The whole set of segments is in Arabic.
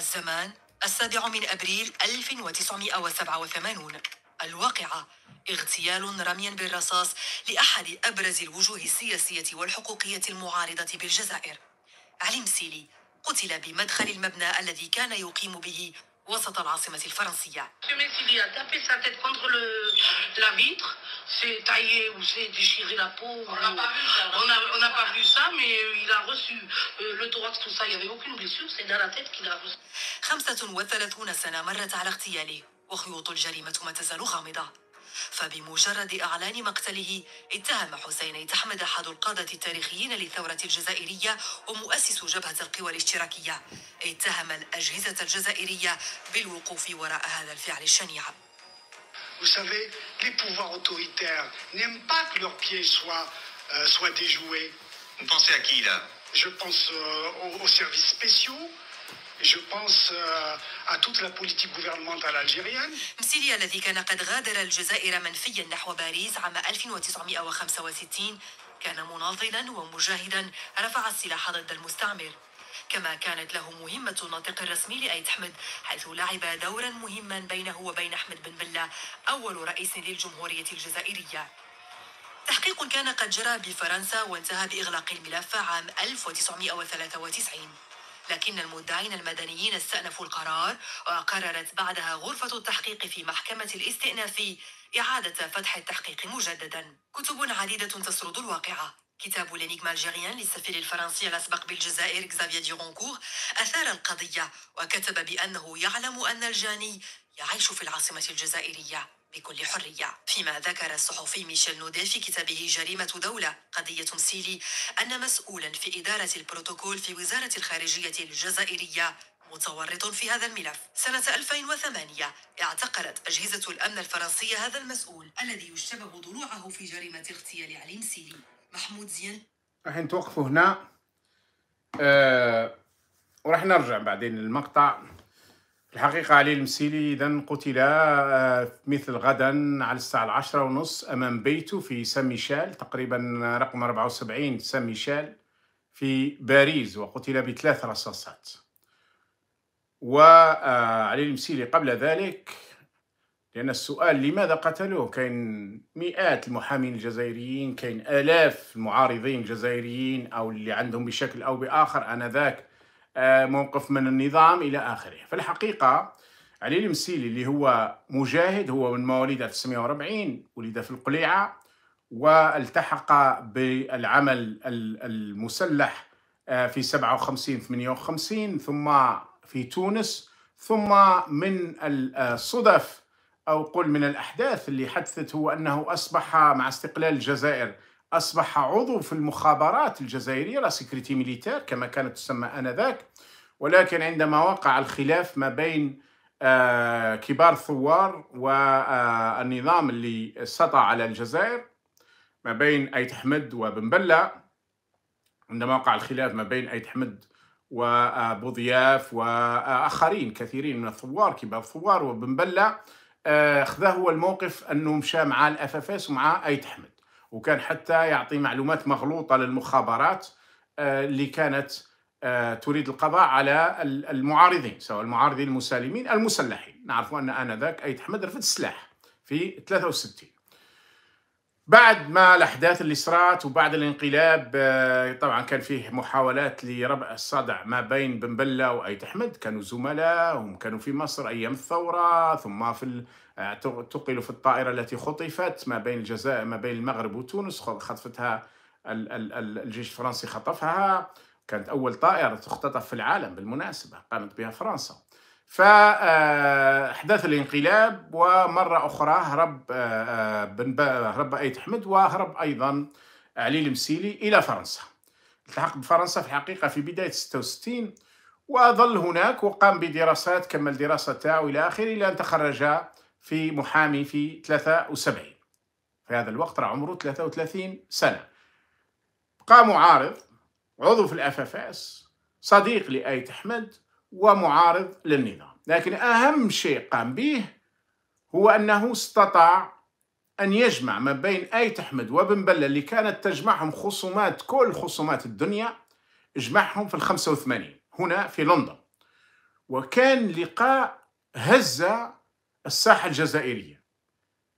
الزمان السابع من أبريل 1987 الواقعة اغتيال رميا بالرصاص لأحد أبرز الوجوه السياسية والحقوقية المعارضة بالجزائر علي مسيلي قتل بمدخل المبنى الذي كان يقيم به وسط العاصمة الفرنسية خمسة وثلاثون سنة مرت على اغتياله وخيوط الجريمة ما تزال غامضة فبمجرد إعلان مقتله اتهم حسين تحمد أحد القادة التاريخيين للثورة الجزائرية ومؤسس جبهة القوى الاشتراكية اتهم الأجهزة الجزائرية بالوقوف وراء هذا الفعل الشنيع Vous savez, les pouvoirs autoritaires n'aiment pas que leurs pieds soient, euh, soient déjoués. Vous pensez à qui là Je pense euh, aux, aux services spéciaux, Je pense euh, à toute la politique gouvernementale algérienne. مسيليا الذي كان قد غادر الجزائر منفيا نحو باريس عام 1965 كان مناضلا ومجاهدا رفع السلاح ضد المستعمر كما كانت له مهمة الناطق الرسمي لأيت حمد حيث لعب دورا مهما بينه وبين أحمد بن بلة أول رئيس للجمهورية الجزائرية تحقيق كان قد جرى بفرنسا وانتهى بإغلاق الملف عام 1993 لكن المدعين المدنيين استأنفوا القرار وقررت بعدها غرفة التحقيق في محكمة الاستئناف إعادة فتح التحقيق مجددا كتب عديدة تسرد الواقعة كتاب لينيغما الجيريان للسفير الفرنسي الأسبق بالجزائر كزافيا رونكور أثار القضية وكتب بأنه يعلم أن الجاني يعيش في العاصمة الجزائرية بكل حرية فيما ذكر الصحفي ميشيل نودي في كتابه جريمة دولة قضية سيلي أن مسؤولا في إدارة البروتوكول في وزارة الخارجية الجزائرية متورط في هذا الملف سنة 2008 اعتقلت أجهزة الأمن الفرنسية هذا المسؤول الذي يشتبه ضلوعه في جريمة اغتيال علي سيلي محمود زين راح نتوقفوا هنا أه وراح نرجع بعدين للمقطع الحقيقة علي المسيلي إذا قتل آه، مثل غدا على الساعة العشرة ونص أمام بيته في سميشال تقريبا رقم 74 سميشال في باريس وقتل بثلاث رصاصات وعلي آه، المسيلي قبل ذلك لأن السؤال لماذا قتلوه كان مئات المحامين الجزائريين كان آلاف المعارضين الجزائريين أو اللي عندهم بشكل أو بآخر آنذاك آه، موقف من النظام إلى آخره في الحقيقة علي المسيلي اللي هو مجاهد هو من مواليد 1940 ولد في القليعة والتحق بالعمل المسلح آه، في 57 58 ثم في تونس ثم من الصدف او قل من الاحداث اللي حدثت هو انه اصبح مع استقلال الجزائر أصبح عضو في المخابرات الجزائرية لا سيكريتي ميليتير كما كانت تسمى آنذاك ولكن عندما وقع الخلاف ما بين آه، كبار الثوار والنظام آه، اللي سطع على الجزائر ما بين أيت حمد وبن بلة عندما وقع الخلاف ما بين أيت حمد وبوضياف آه، وآخرين كثيرين من الثوار كبار الثوار وبن بلة خذا هو الموقف أنه مشى مع الأفافاس ومع أيت حمد وكان حتى يعطي معلومات مغلوطه للمخابرات آه، اللي كانت آه، تريد القضاء على المعارضين سواء المعارضين المسالمين المسلحين نعرف ان انذاك ايت حمد رفض السلاح في 63 بعد ما الاحداث اللي صارت وبعد الانقلاب آه، طبعا كان فيه محاولات لربع الصدع ما بين بن بله وايت احمد كانوا زملاء هم كانوا في مصر ايام الثوره ثم في آه، تقلوا في الطائره التي خطفت ما بين الجزائر ما بين المغرب وتونس خطفتها الجيش الفرنسي خطفها كانت اول طائره تختطف في العالم بالمناسبه قامت بها فرنسا فحدث الانقلاب ومرة أخرى هرب آه، آه، بن هرب أيت احمد وهرب أيضا علي المسيلي إلى فرنسا التحق بفرنسا في الحقيقة في بداية 66 وظل هناك وقام بدراسات كمل دراسة تاعو إلى آخره إلى أن تخرج في محامي في 73 في هذا الوقت راه عمره 33 سنة بقى معارض عضو في الاف اف اس صديق لايت أحمد ومعارض للنظام لكن أهم شيء قام به هو أنه استطاع أن يجمع ما بين آية أحمد وبن بلة اللي كانت تجمعهم خصومات كل خصومات الدنيا جمعهم في الخمسة وثمانين هنا في لندن وكان لقاء هز الساحة الجزائرية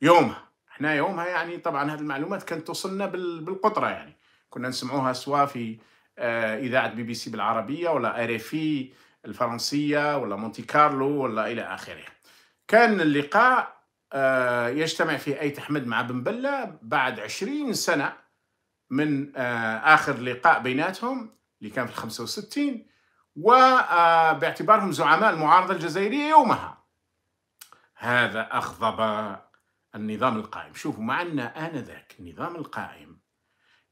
يومها احنا يومها يعني طبعا هذه المعلومات كانت توصلنا بالقطرة يعني كنا نسمعوها سواء في آه، إذاعة بي بي سي بالعربية ولا أريفي الفرنسية ولا مونتي كارلو ولا إلى آخره كان اللقاء آه، يجتمع فيه أيت أحمد مع بن بلة بعد عشرين سنة من آه، آخر لقاء بيناتهم اللي كان في الخمسة وستين وباعتبارهم آه، زعماء المعارضة الجزائرية يومها هذا أغضب النظام القائم شوفوا مع أن آنذاك النظام القائم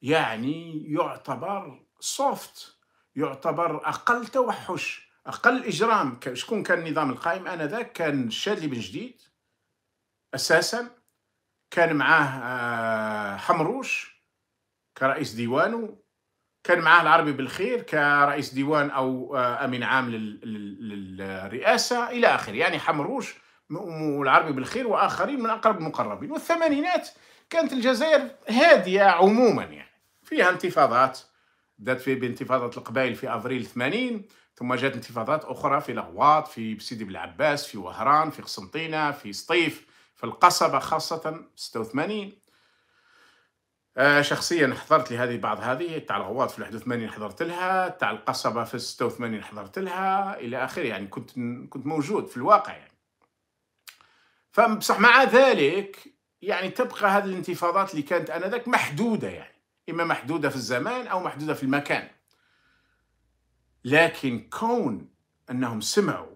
يعني يعتبر سوفت يعتبر أقل توحش اقل اجرام شكون كان النظام القائم انذاك كان الشاذلي بن جديد اساسا كان معاه آه، حمروش كرئيس ديوانه كان معاه العربي بالخير كرئيس ديوان او آه، امين عام للرئاسه الى اخره يعني حمروش والعربي بالخير واخرين من اقرب المقربين والثمانينات كانت الجزائر هاديه عموما يعني فيها انتفاضات بدات في بانتفاضه القبائل في افريل 80 ثم جاءت انتفاضات اخرى في لغواط في سيدي بلعباس في وهران في قسنطينه في سطيف في القصبه خاصه 86 آه شخصيا حضرت لهذه بعض هذه تاع الغواط في 81 حضرت لها تاع القصبه في 86 حضرت لها الى اخره يعني كنت كنت موجود في الواقع يعني فبصح مع ذلك يعني تبقى هذه الانتفاضات اللي كانت انذاك محدوده يعني اما محدوده في الزمان او محدوده في المكان لكن كون انهم سمعوا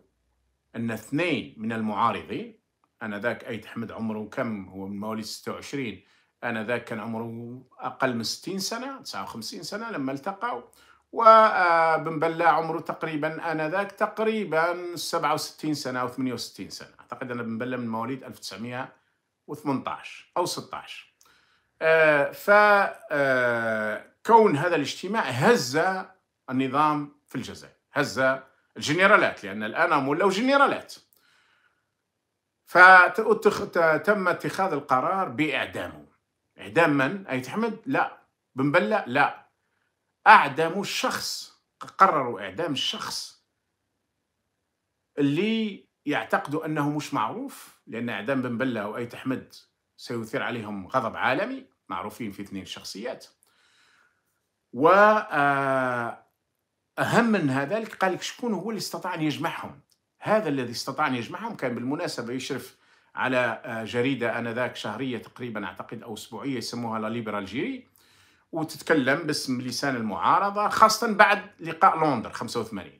ان اثنين من المعارضين انا ذاك ايت حمد عمره كم هو من مواليد 26 انا ذاك كان عمره اقل من 60 سنه 59 سنه لما التقوا وبن آه، بلا عمره تقريبا انا ذاك تقريبا 67 سنه او 68 سنه اعتقد ان بن بلا من مواليد 1918 او 16 آه، ف فكون آه، هذا الاجتماع هز النظام في الجزائر هز الجنرالات لأن الآن ولوا جنرالات فتم اتخاذ القرار بإعدامه إعدام من؟ أي تحمد؟ لا بن بلة؟ لا أعدموا الشخص قرروا إعدام الشخص اللي يعتقدوا أنه مش معروف لأن إعدام بن بلة اي تحمد سيثير عليهم غضب عالمي معروفين في اثنين شخصيات و آه، أهم من قال لك شكون هو اللي استطاع أن يجمعهم هذا الذي استطاع أن يجمعهم كان بالمناسبة يشرف على آه، جريدة آنذاك شهرية تقريبا أعتقد أو أسبوعية يسموها لا ليبرال جيري وتتكلم باسم لسان المعارضة خاصة بعد لقاء لندن 85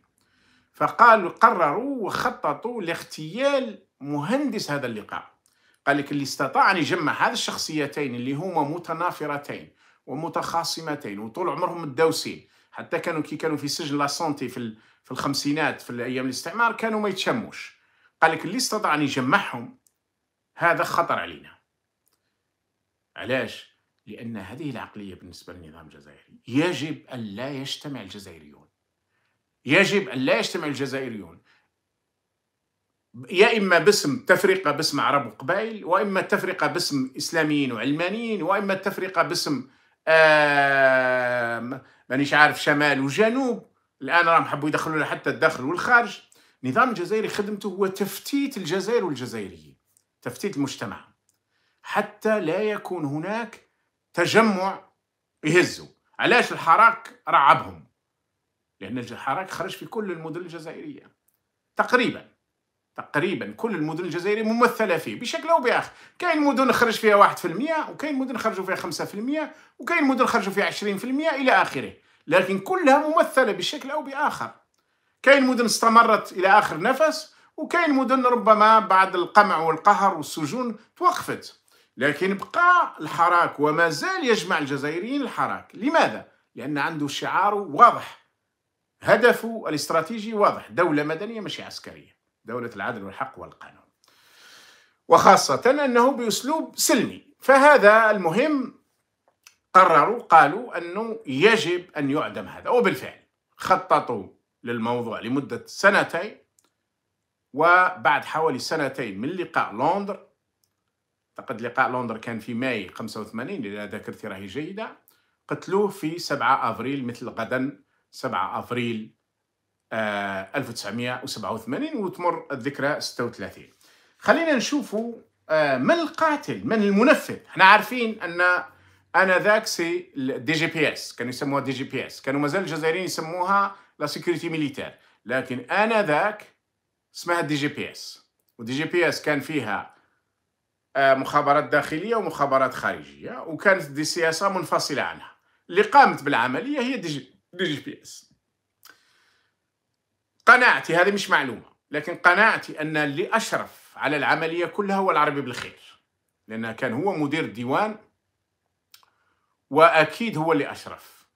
فقالوا قرروا وخططوا لاغتيال مهندس هذا اللقاء قال لك اللي استطاع أن يجمع هذه الشخصيتين اللي هما متنافرتين ومتخاصمتين وطول عمرهم الدوسين حتى كانوا كي كانوا في سجن لا سونتي في في الخمسينات في ايام الاستعمار كانوا ما يتشموش قال لك اللي استطاع ان يجمعهم هذا خطر علينا علاش لان هذه العقليه بالنسبه للنظام الجزائري يجب ان لا يجتمع الجزائريون يجب ان لا يجتمع الجزائريون يا اما باسم تفرقه باسم عرب وقبائل واما تفرقه باسم اسلاميين وعلمانيين واما تفرقه باسم مانيش عارف شمال وجنوب الان راهم حبوا يدخلوا حتى الداخل والخارج النظام الجزائري خدمته هو تفتيت الجزائر والجزائريين تفتيت المجتمع حتى لا يكون هناك تجمع يهزوا علاش الحراك رعبهم لان الحراك خرج في كل المدن الجزائريه تقريبا تقريبا كل المدن الجزائريه ممثله فيه بشكل او باخر كاين مدن خرج فيها 1% وكاين مدن خرجوا فيها 5% وكاين مدن خرجوا فيها 20% الى اخره لكن كلها ممثله بشكل او باخر كاين مدن استمرت الى اخر نفس وكاين مدن ربما بعد القمع والقهر والسجون توقفت لكن بقى الحراك وما زال يجمع الجزائريين الحراك لماذا لان عنده شعار واضح هدفه الاستراتيجي واضح دوله مدنيه مش عسكريه دولة العدل والحق والقانون وخاصة أنه بأسلوب سلمي فهذا المهم قرروا قالوا أنه يجب أن يعدم هذا وبالفعل خططوا للموضوع لمدة سنتين وبعد حوالي سنتين من لقاء لندن أعتقد لقاء لندن كان في ماي 85 إذا ذاكرتي راهي جيدة قتلوه في 7 أفريل مثل غدا 7 أفريل 1987 آه، وتمر الذكرى 36 خلينا نشوف آه، من القاتل من المنفذ احنا عارفين ان انا ذاك سي الدي جي بي اس كانوا يسموها دي جي بي اس كانوا مازال الجزائريين يسموها لا سيكوريتي ميليتير لكن انا ذاك اسمها دي جي بي اس ودي جي بي اس كان فيها آه، مخابرات داخليه ومخابرات خارجيه وكانت دي سياسه منفصله عنها اللي قامت بالعمليه هي دي جي, دي جي بي اس قناعتي هذه مش معلومة لكن قناعتي أن اللي أشرف على العملية كلها هو العربي بالخير لأنه كان هو مدير الديوان وأكيد هو اللي أشرف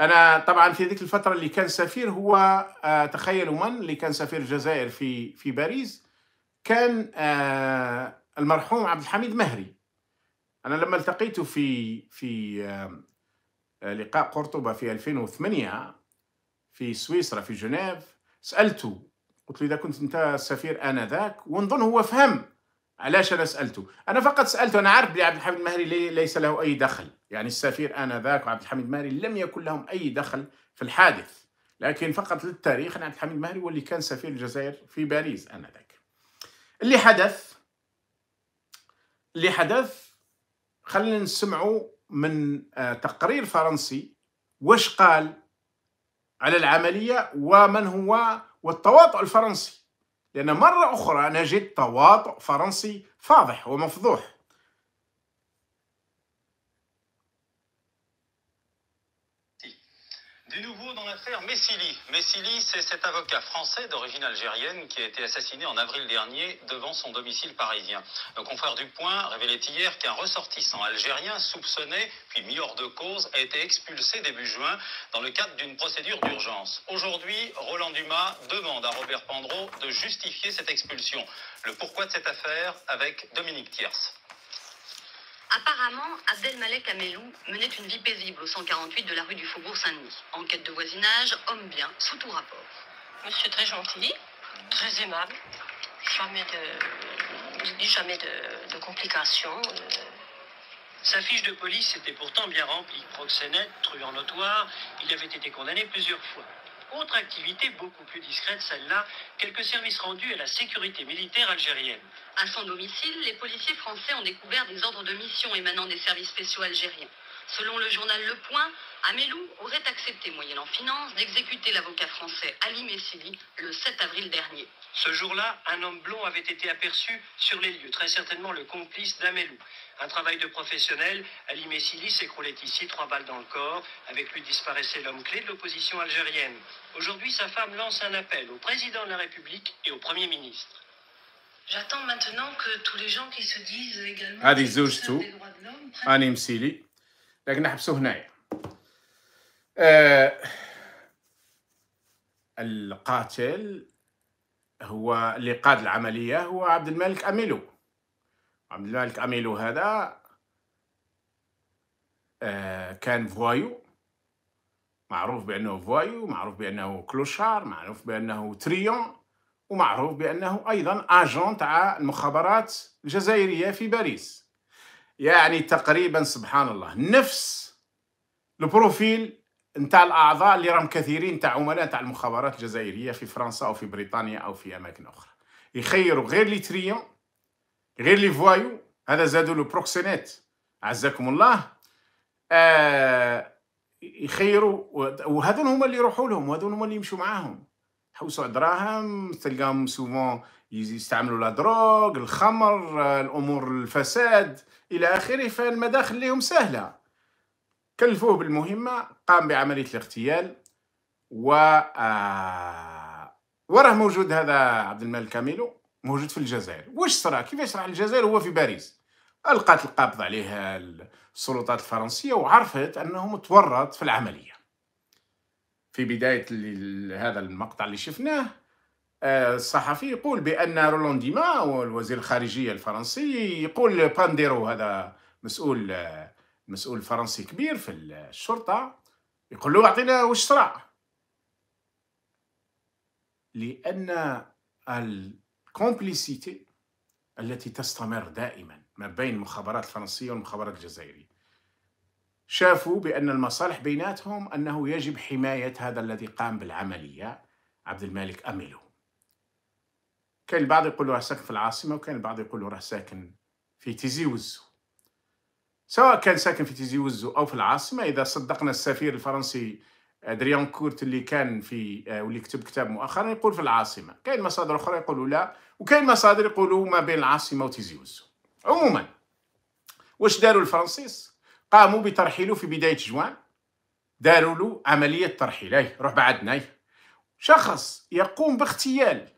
أنا طبعا في ذيك الفترة اللي كان سفير هو آه، تخيلوا من اللي كان سفير الجزائر في في باريس كان آه، المرحوم عبد الحميد مهري أنا لما التقيته في في آه، لقاء قرطبة في 2008 في سويسرا في جنيف سالته قلت له اذا كنت انت السفير انذاك ونظن هو فهم علاش انا سالته انا فقط سالته انا عارف بلي عبد الحميد المهري ليس له اي دخل يعني السفير انذاك وعبد الحميد المهري لم يكن لهم اي دخل في الحادث لكن فقط للتاريخ ان عبد الحميد المهري هو اللي كان سفير الجزائر في باريس انذاك اللي حدث اللي حدث خلينا نسمعوا من آه، تقرير فرنسي واش قال على العملية ومن هو والتواطؤ الفرنسي لأن مرة أخرى نجد تواطؤ فرنسي فاضح ومفضوح Du nouveau dans l'affaire Messili. Messili, c'est cet avocat français d'origine algérienne qui a été assassiné en avril dernier devant son domicile parisien. Le confrère du Point hier qu'un ressortissant algérien soupçonné, puis mis hors de cause, a été expulsé début juin dans le cadre d'une procédure d'urgence. Aujourd'hui, Roland Dumas demande à Robert Pandreau de justifier cette expulsion. Le pourquoi de cette affaire avec Dominique Thiers. Apparemment, Abdelmalek Amelou menait une vie paisible au 148 de la rue du Faubourg Saint-Denis. Enquête de voisinage, homme bien, sous tout rapport. Monsieur très gentil, très aimable, jamais de, jamais de complications. Euh. Sa fiche de police était pourtant bien remplie. Proxénète, truand notoire, il avait été condamné plusieurs fois. Autre activité beaucoup plus discrète, celle-là, quelques services rendus à la sécurité militaire algérienne. À son domicile, les policiers français ont découvert des ordres de mission émanant des services spéciaux algériens. Selon le journal Le Point, Amélou aurait accepté, moyennant finance, d'exécuter l'avocat français Ali Messili le 7 avril dernier. Ce jour-là, un homme blond avait été aperçu sur les lieux, très certainement le complice d'Amelou. Un travail de professionnel, Ali Messili s'écroulait ici, trois balles dans le corps. Avec lui disparaissait l'homme clé de l'opposition algérienne. Aujourd'hui, sa femme lance un appel au président de la République et au Premier ministre. J'attends maintenant que tous les gens qui se disent également... Ali Zoujtou, Ali Messili. لكن نحبسه هنايا آه القاتل هو اللي قاد العملية هو عبد الملك أميلو عبد الملك أميلو هذا آه كان فوايو معروف بأنه فوايو معروف بأنه كلوشار معروف بأنه تريون ومعروف بأنه أيضا آجون تاع المخابرات الجزائرية في باريس يعني تقريبا سبحان الله نفس البروفيل نتاع الاعضاء اللي راهم كثيرين تاع عملاء تاع المخابرات الجزائريه في فرنسا او في بريطانيا او في اماكن اخرى يخيروا غير لي تريون غير لي فوايو هذا زادوا لو بروكسينيت عزكم الله آه يخيروا وهذول هما اللي يروحوا لهم وهذول هما اللي يمشوا معاهم حوسوا دراهم تلقاهم سوفون يستعملوا لا دروغ الخمر الامور الفساد الى اخره فالمداخل لهم سهله كلفوه بالمهمه قام بعمليه الاغتيال و آه، وراه موجود هذا عبد الملك كاميلو موجود في الجزائر واش صرا كيفاش راح الجزائر هو في باريس القات القابض عليها السلطات الفرنسيه وعرفت انه متورط في العمليه في بدايه هذا المقطع اللي شفناه آه، الصحفي يقول بان رولون ديما والوزير الخارجيه الفرنسي يقول بانديرو هذا مسؤول آه، مسؤول فرنسي كبير في الشرطه يقول له اعطينا واش صرا لان الكومبليسيتي التي تستمر دائما ما بين المخابرات الفرنسيه والمخابرات الجزائريه شافوا بان المصالح بيناتهم انه يجب حمايه هذا الذي قام بالعمليه عبد الملك اميلو كان البعض يقول له راه ساكن في العاصمة وكان البعض يقول له راه ساكن في تيزي وزو سواء كان ساكن في تيزي وزو أو في العاصمة إذا صدقنا السفير الفرنسي ادريان كورت اللي كان في آه، واللي كتب كتاب مؤخرا يقول في العاصمة كاين مصادر أخرى يقولوا لا وكاين مصادر يقولوا ما بين العاصمة وتيزي وزو عموما واش داروا الفرنسيس قاموا بترحيله في بداية جوان داروا له عملية ترحيل روح بعدنا شخص يقوم باغتيال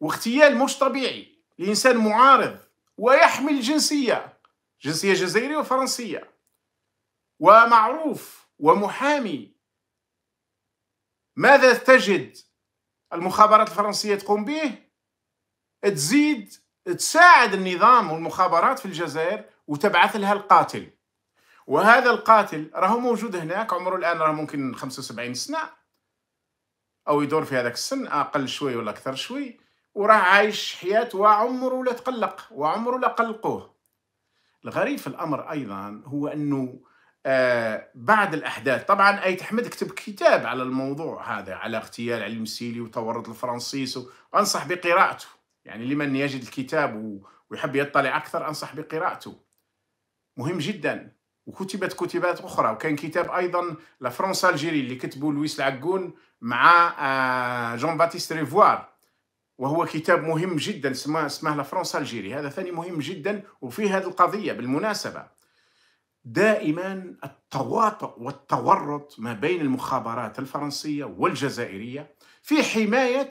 واغتيال مش طبيعي لإنسان معارض ويحمل جنسية جنسية جزائرية وفرنسية ومعروف ومحامي ماذا تجد المخابرات الفرنسية تقوم به؟ تزيد تساعد النظام والمخابرات في الجزائر وتبعث لها القاتل وهذا القاتل راهو موجود هناك عمره الان راه ممكن 75 سنه او يدور في هذاك السن اقل شوي ولا اكثر شوي وراه عايش حياته وعمره لا تقلق وعمره لا قلقوه الغريب في الامر ايضا هو انه آه بعد الاحداث طبعا ايت احمد كتب كتاب على الموضوع هذا على اغتيال علي المسيلي وتورط الفرنسيس وانصح بقراءته يعني لمن يجد الكتاب ويحب يطلع اكثر انصح بقراءته مهم جدا وكتبت كتبات اخرى وكان كتاب ايضا لا فرونس الجيري اللي كتبه لويس العقون مع آه جون باتيست ريفوار وهو كتاب مهم جدا اسمه اسمه لفرنسا الجيري هذا ثاني مهم جدا وفيه هذه القضيه بالمناسبه دائما التواطؤ والتورط ما بين المخابرات الفرنسيه والجزائريه في حمايه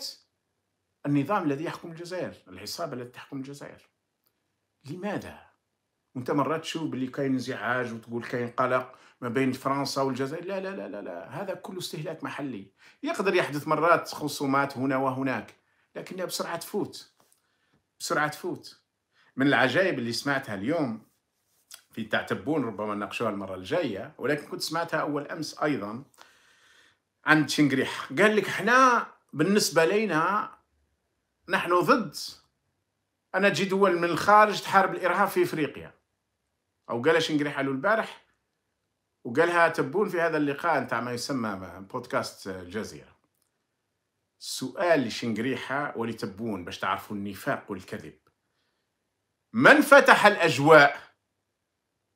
النظام الذي يحكم الجزائر العصابه التي تحكم الجزائر لماذا وانت مرات تشوف بلي كاين انزعاج وتقول كاين قلق ما بين فرنسا والجزائر لا لا لا, لا. هذا كله استهلاك محلي يقدر يحدث مرات خصومات هنا وهناك لكنها بسرعة تفوت بسرعة تفوت من العجائب اللي سمعتها اليوم في تعتبون ربما نناقشوها المرة الجاية ولكن كنت سمعتها أول أمس أيضا عند شنقريح قال لك احنا بالنسبة لنا نحن ضد أن تجي دول من الخارج تحارب الإرهاب في إفريقيا أو قالها شنقريح له البارح وقالها تبون في هذا اللقاء نتاع ما يسمى بودكاست الجزيرة سؤال لشنقريحة ولتبون باش تعرفوا النفاق والكذب من فتح الأجواء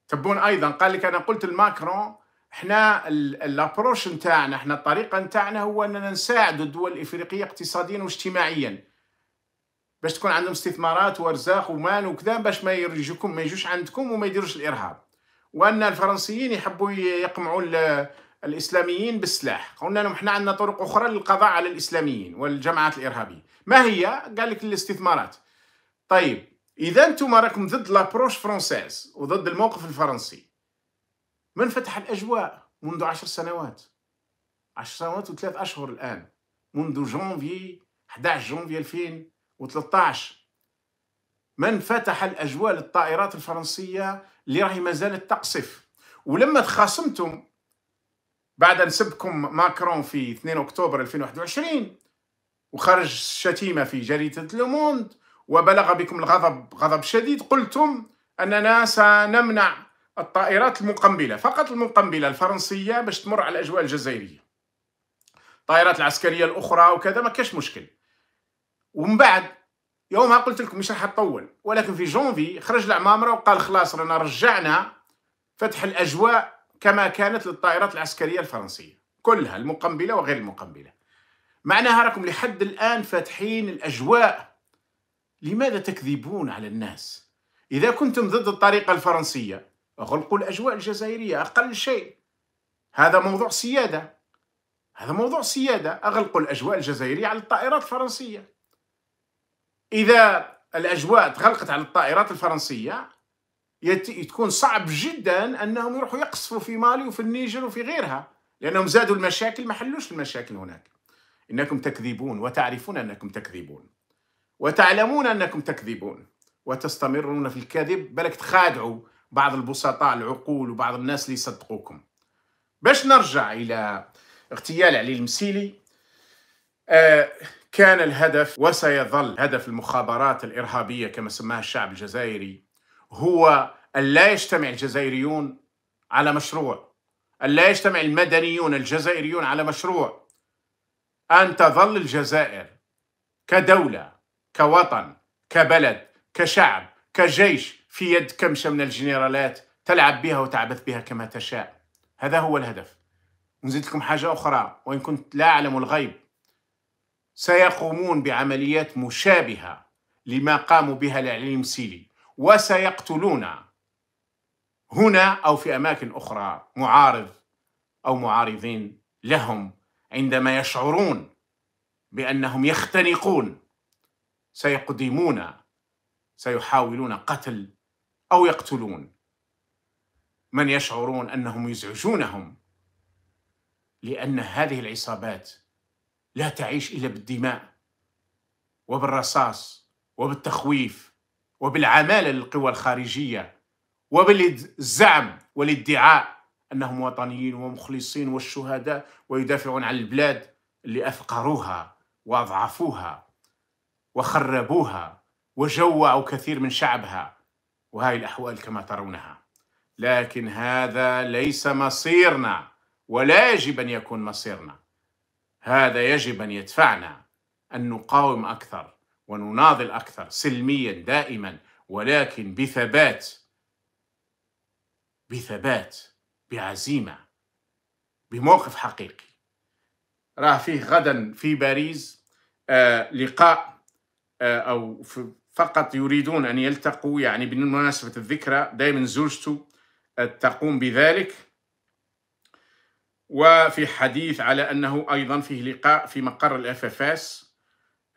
تبون أيضا قال لك أنا قلت الماكرون احنا الابروش نتاعنا احنا الطريقه نتاعنا هو اننا نساعد الدول الافريقيه اقتصاديا واجتماعيا باش تكون عندهم استثمارات وارزاق ومال وكذا باش ما يرجوكم ما يجوش عندكم وما يديروش الارهاب وان الفرنسيين يحبوا يقمعوا الإسلاميين بالسلاح قلنا لهم احنا عندنا طرق أخرى للقضاء على الإسلاميين والجماعات الإرهابية ما هي؟ قال لك الاستثمارات طيب إذا أنتم راكم ضد لابروش فرونسيز وضد الموقف الفرنسي من فتح الأجواء منذ عشر سنوات عشر سنوات وثلاث أشهر الآن منذ جونفي 11 جونفي 2013 من فتح الأجواء للطائرات الفرنسية اللي راهي ما زالت تقصف ولما تخاصمتم بعد أن سبكم ماكرون في 2 أكتوبر 2021 وخرج شتيمة في جريدة لوموند وبلغ بكم الغضب غضب شديد قلتم أننا سنمنع الطائرات المقنبلة فقط المقنبلة الفرنسية باش تمر على الأجواء الجزائرية الطائرات العسكرية الأخرى وكذا ما كاش مشكل ومن بعد يومها قلت لكم مش راح تطول ولكن في جونفي خرج العمامرة وقال خلاص رانا رجعنا فتح الأجواء كما كانت للطائرات العسكرية الفرنسية كلها المقنبلة وغير المقنبلة معناها راكم لحد الآن فاتحين الأجواء لماذا تكذبون على الناس؟ إذا كنتم ضد الطريقة الفرنسية أغلقوا الأجواء الجزائرية أقل شيء هذا موضوع سيادة هذا موضوع سيادة أغلقوا الأجواء الجزائرية على الطائرات الفرنسية إذا الأجواء تغلقت على الطائرات الفرنسية تكون صعب جدا انهم يروحوا يقصفوا في مالي وفي النيجر وفي غيرها لانهم زادوا المشاكل ما حلوش المشاكل هناك انكم تكذبون وتعرفون انكم تكذبون وتعلمون انكم تكذبون وتستمرون في الكذب بلك تخادعوا بعض البسطاء العقول وبعض الناس اللي يصدقوكم باش نرجع الى اغتيال علي المسيلي آه، كان الهدف وسيظل هدف المخابرات الارهابيه كما سماها الشعب الجزائري هو أن لا يجتمع الجزائريون على مشروع أن لا يجتمع المدنيون الجزائريون على مشروع أن تظل الجزائر كدولة كوطن كبلد كشعب كجيش في يد كمشة من الجنرالات تلعب بها وتعبث بها كما تشاء هذا هو الهدف نزيد لكم حاجة أخرى وإن كنت لا أعلم الغيب سيقومون بعمليات مشابهة لما قاموا بها الإعلام السيلي وسيقتلون هنا أو في أماكن أخرى معارض أو معارضين لهم عندما يشعرون بأنهم يختنقون سيقدمون سيحاولون قتل أو يقتلون من يشعرون أنهم يزعجونهم لأن هذه العصابات لا تعيش إلا بالدماء وبالرصاص وبالتخويف وبالعمالة للقوى الخارجية وبالزعم والادعاء أنهم وطنيين ومخلصين والشهداء ويدافعون عن البلاد اللي أفقروها وأضعفوها وخربوها وجوعوا كثير من شعبها وهذه الأحوال كما ترونها لكن هذا ليس مصيرنا ولا يجب أن يكون مصيرنا هذا يجب أن يدفعنا أن نقاوم أكثر ونناضل اكثر سلميا دائما ولكن بثبات بثبات بعزيمه بموقف حقيقي راه فيه غدا في باريس آه لقاء آه او فقط يريدون ان يلتقوا يعني بمناسبه الذكرى دائما زوجته آه، تقوم بذلك وفي حديث على انه ايضا فيه لقاء في مقر الأفافاس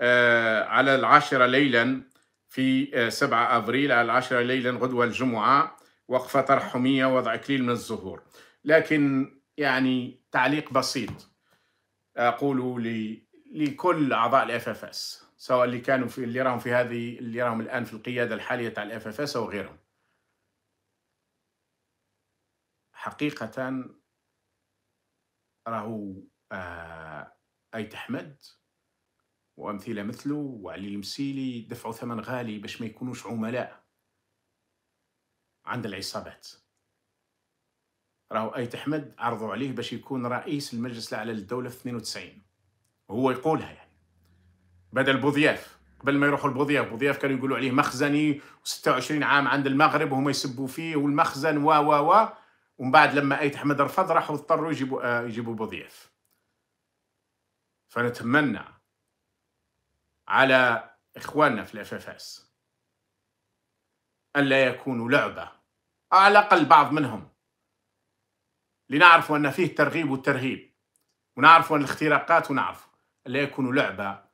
آه، على العاشرة ليلا في 7 آه، أبريل على العاشرة ليلا غدوة الجمعة وقفة ترحمية وضع كليل من الزهور لكن يعني تعليق بسيط أقول لكل أعضاء الأفافاس سواء اللي كانوا في اللي راهم في هذه اللي راهم الآن في القيادة الحالية تاع الاف اف اس أو غيرهم حقيقة راهو آه أي تحمد وأمثلة مثله وعلي المسيلي دفعوا ثمن غالي باش ما يكونوش عملاء عند العصابات راهو أيت أحمد عرضوا عليه باش يكون رئيس المجلس الأعلى للدولة في 92 هو يقولها يعني بدل بوضياف قبل ما يروحوا لبوضياف بوضياف كانوا يقولوا عليه مخزني و26 عام عند المغرب وهم يسبوا فيه والمخزن و و و ومن بعد لما ايت احمد رفض راحوا اضطروا يجيبوا آه يجيبوا بوضياف فنتمنى على إخواننا في الأفافاس أن لا يكونوا لعبة على الأقل بعض منهم لنعرفوا أن فيه ترغيب والترهيب ونعرفوا أن الاختراقات ونعرف أن لا يكونوا لعبة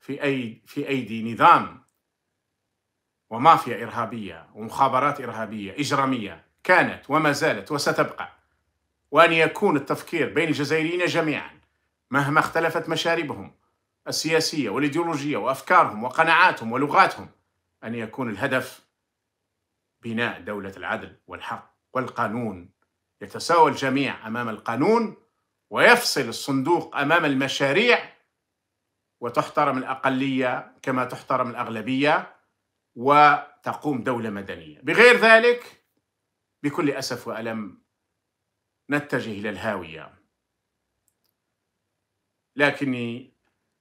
في أي في أيدي نظام ومافيا إرهابية ومخابرات إرهابية إجرامية كانت وما زالت وستبقى وأن يكون التفكير بين الجزائريين جميعا مهما اختلفت مشاربهم السياسية والإيديولوجية وأفكارهم وقناعاتهم ولغاتهم أن يكون الهدف بناء دولة العدل والحق والقانون يتساوى الجميع أمام القانون ويفصل الصندوق أمام المشاريع وتحترم الأقلية كما تحترم الأغلبية وتقوم دولة مدنية بغير ذلك بكل أسف وألم نتجه إلى الهاوية لكني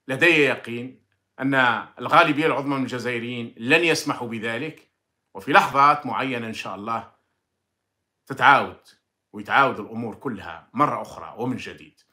لدي يقين أن الغالبية العظمى من الجزائريين لن يسمحوا بذلك وفي لحظات معينة إن شاء الله تتعاود ويتعاود الأمور كلها مرة أخرى ومن جديد